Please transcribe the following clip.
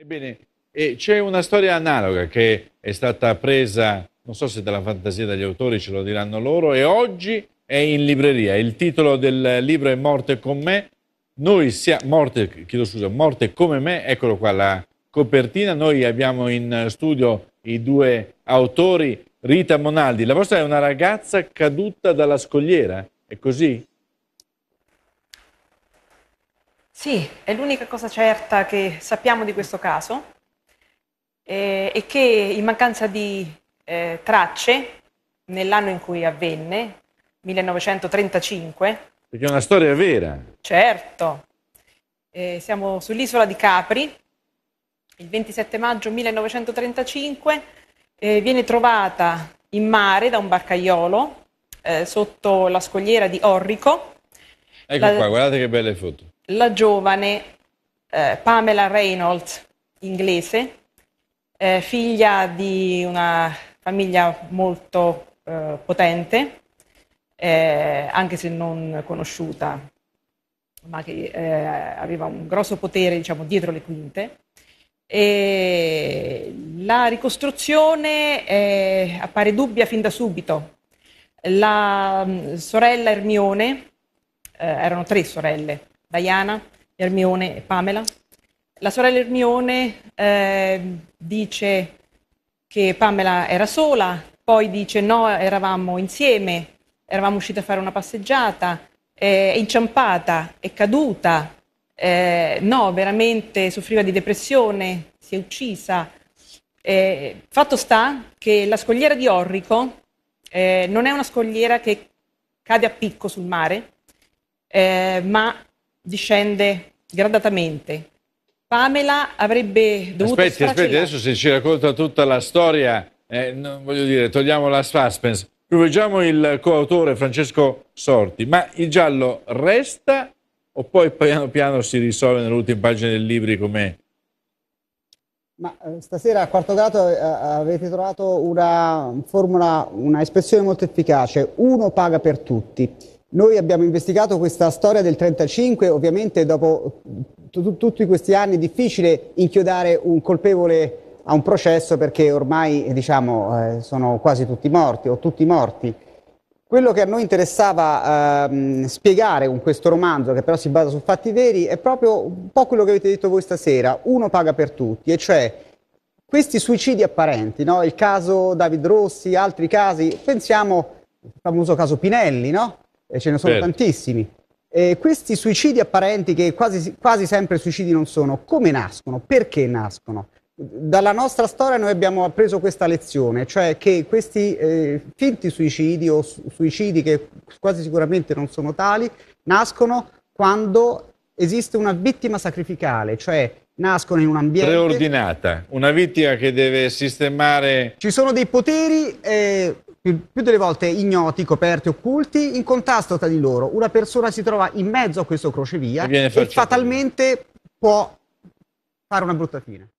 Ebbene, c'è una storia analoga che è stata presa, non so se dalla fantasia degli autori, ce lo diranno loro, e oggi è in libreria. Il titolo del libro è Morte con me. Noi siamo morte, chiedo scusa, morte come me, eccolo qua la copertina. Noi abbiamo in studio i due autori. Rita Monaldi, la vostra è una ragazza caduta dalla scogliera, è così? Sì, è l'unica cosa certa che sappiamo di questo caso eh, è che in mancanza di eh, tracce nell'anno in cui avvenne, 1935. Perché è una storia vera. Certo. Eh, siamo sull'isola di Capri, il 27 maggio 1935 eh, viene trovata in mare da un barcaiolo eh, sotto la scogliera di Orrico. Ecco la... qua, guardate che belle foto la giovane eh, Pamela Reynolds, inglese, eh, figlia di una famiglia molto eh, potente, eh, anche se non conosciuta, ma che eh, aveva un grosso potere diciamo, dietro le quinte. E la ricostruzione eh, appare dubbia fin da subito. La mh, mm, sorella Ermione, erano tre sorelle, Diana, Ermione e Pamela. La sorella Ermione eh, dice che Pamela era sola, poi dice no, eravamo insieme, eravamo usciti a fare una passeggiata, eh, è inciampata, è caduta, eh, no, veramente soffriva di depressione, si è uccisa. Eh, fatto sta che la scogliera di Orrico eh, non è una scogliera che cade a picco sul mare, eh, ma discende gradatamente. Pamela avrebbe dovuto Aspetti, aspetti, adesso se ci racconta tutta la storia, eh, non, voglio dire, togliamo la suspense. Privilegiamo il coautore Francesco Sorti, ma il giallo resta o poi piano piano si risolve nell'ultima pagina del libro come ma eh, stasera a quarto grado eh, avete trovato una formula, una espressione molto efficace, uno paga per tutti. Noi abbiamo investigato questa storia del 35, ovviamente dopo tutti questi anni è difficile inchiodare un colpevole a un processo perché ormai diciamo, eh, sono quasi tutti morti o tutti morti. Quello che a noi interessava ehm, spiegare con questo romanzo, che però si basa su fatti veri, è proprio un po' quello che avete detto voi stasera, uno paga per tutti, e cioè questi suicidi apparenti, no? il caso David Rossi, altri casi, pensiamo al famoso caso Pinelli, no? eh, ce ne sono certo. tantissimi. Eh, questi suicidi apparenti, che quasi, quasi sempre suicidi non sono, come nascono? Perché nascono? Dalla nostra storia noi abbiamo appreso questa lezione, cioè che questi eh, finti suicidi o suicidi che quasi sicuramente non sono tali, nascono quando esiste una vittima sacrificale, cioè nascono in un ambiente... Preordinata, una vittima che deve sistemare... Ci sono dei poteri eh, più, più, delle volte ignoti, coperti, occulti, in contrasto tra di loro. Una persona si trova in mezzo a questo crocevia e, e fatalmente può fare una brutta fine.